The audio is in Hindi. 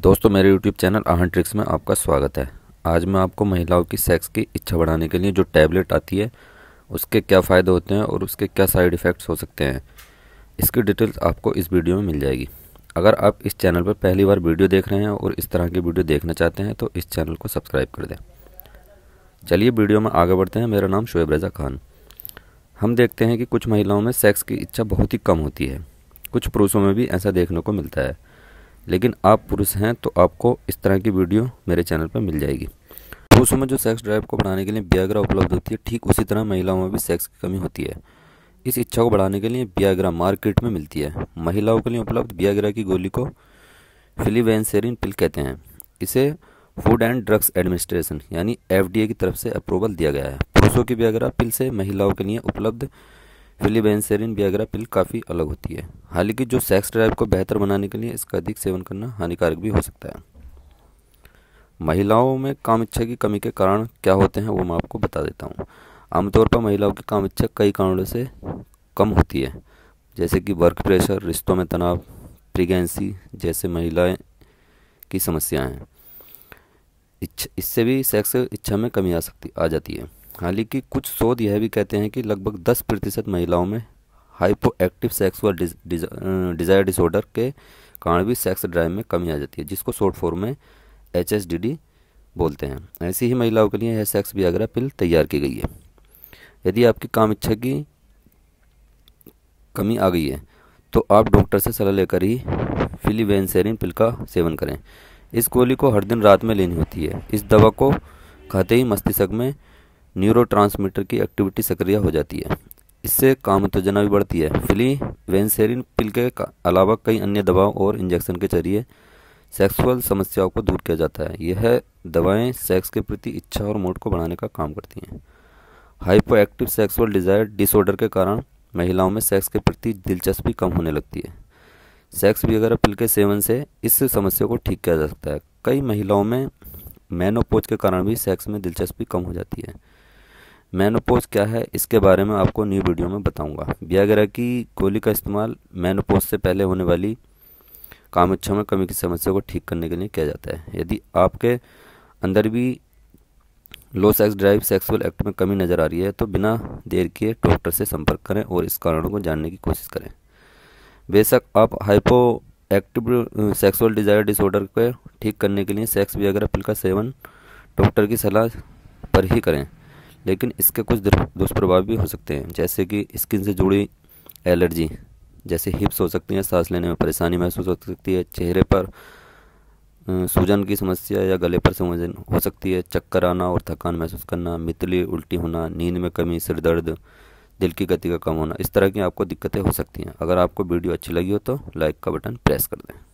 दोस्तों मेरे YouTube चैनल आहन ट्रिक्स में आपका स्वागत है आज मैं आपको महिलाओं की सेक्स की इच्छा बढ़ाने के लिए जो टैबलेट आती है उसके क्या फ़ायदे होते हैं और उसके क्या साइड इफ़ेक्ट्स हो सकते हैं इसकी डिटेल्स आपको इस वीडियो में मिल जाएगी अगर आप इस चैनल पर पहली बार वीडियो देख रहे हैं और इस तरह की वीडियो देखना चाहते हैं तो इस चैनल को सब्सक्राइब कर दें चलिए वीडियो में आगे बढ़ते हैं मेरा नाम शुएब रज़ा खान हम देखते हैं कि कुछ महिलाओं में सेक्स की इच्छा बहुत ही कम होती है कुछ पुरुषों में भी ऐसा देखने को मिलता है लेकिन आप पुरुष हैं तो आपको इस तरह की वीडियो मेरे चैनल पर मिल जाएगी पुरुषों में जो सेक्स ड्राइव को बढ़ाने के लिए ब्याग्रा उपलब्ध होती है ठीक उसी तरह महिलाओं में भी सेक्स की कमी होती है इस इच्छा को बढ़ाने के लिए ब्याग्रा मार्केट में मिलती है महिलाओं के लिए उपलब्ध ब्याग्रा की गोली को फिलीवेंसेरिन पिल कहते हैं इसे फूड एंड ड्रग्स एडमिनिस्ट्रेशन यानी एफडीए की तरफ से अप्रूवल दिया गया है पुरुषों की ब्याग्रा पिल से महिलाओं के लिए उपलब्ध फिलीबेंसेरिन वियाग्रा पिल काफ़ी अलग होती है हालांकि जो सेक्स ड्राइव को बेहतर बनाने के लिए इसका अधिक सेवन करना हानिकारक भी हो सकता है महिलाओं में काम इच्छा की कमी के कारण क्या होते हैं वो मैं आपको बता देता हूँ आमतौर पर महिलाओं की काम इच्छा कई कारणों से कम होती है जैसे कि वर्क प्रेशर रिश्तों में तनाव प्रेगनेंसी जैसे महिलाएं की समस्याएं हैं इससे भी सेक्स इच्छा में कमी आ सकती आ जाती है हालांकि कुछ शोध यह भी कहते हैं कि लगभग 10 प्रतिशत महिलाओं में हाइपोएक्टिव सेक्सुअल डिजायर डिसऑर्डर के कारण भी सेक्स ड्राइव में कमी आ जाती है जिसको शॉर्ट फॉर्म में एच बोलते हैं ऐसी ही महिलाओं के लिए यह सेक्स वियाग्रा पिल तैयार की गई है यदि आपकी काम इच्छा की कमी आ गई है तो आप डॉक्टर से सलाह लेकर ही फिलीवेंसेरिन पिल का सेवन करें इस गोली को हर दिन रात में लेनी होती है इस दवा को खाते ही मस्तिष्क में न्यूरोट्रांसमीटर की एक्टिविटी सक्रिय हो जाती है इससे काम उत्तेजना भी बढ़ती है फिली वेंसेरिन पिल के अलावा कई अन्य दवाओं और इंजेक्शन के जरिए सेक्सुअल समस्याओं को दूर किया जाता है यह दवाएं सेक्स के प्रति इच्छा और मूड को बढ़ाने का काम करती हैं hypoactive sexual desire disorder के कारण महिलाओं में सेक्स के प्रति दिलचस्पी कम होने लगती है सेक्स वगैरह पिल के सेवन से इस समस्या को ठीक किया जा सकता है कई महिलाओं में मैनोपोज के कारण भी सेक्स में दिलचस्पी कम हो जाती है मैनोपोज क्या है इसके बारे में आपको न्यू वीडियो में बताऊंगा व्यागरा की गोली का इस्तेमाल मैनोपोज से पहले होने वाली कामेच्छा में कमी की समस्या को ठीक करने के लिए किया जाता है यदि आपके अंदर भी low sex drive sexual act में कमी नज़र आ रही है तो बिना देर के डॉक्टर से संपर्क करें और इस कारणों को जानने की कोशिश करें बेशक आप hypoactive sexual desire disorder को ठीक करने के लिए सेक्स वियाग्रा पिल का सेवन डॉक्टर की सलाह पर ही करें लेकिन इसके कुछ दुष्प्रभाव भी हो सकते हैं जैसे कि स्किन से जुड़ी एलर्जी जैसे हिप्स हो सकती हैं सांस लेने में परेशानी महसूस हो सकती है चेहरे पर सूजन की समस्या या गले पर सूजन हो सकती है चक्कर आना और थकान महसूस करना मितली उल्टी होना नींद में कमी सिर दर्द दिल की गति का कम होना इस तरह की आपको दिक्कतें हो सकती हैं अगर आपको वीडियो अच्छी लगी हो तो लाइक का बटन प्रेस कर दें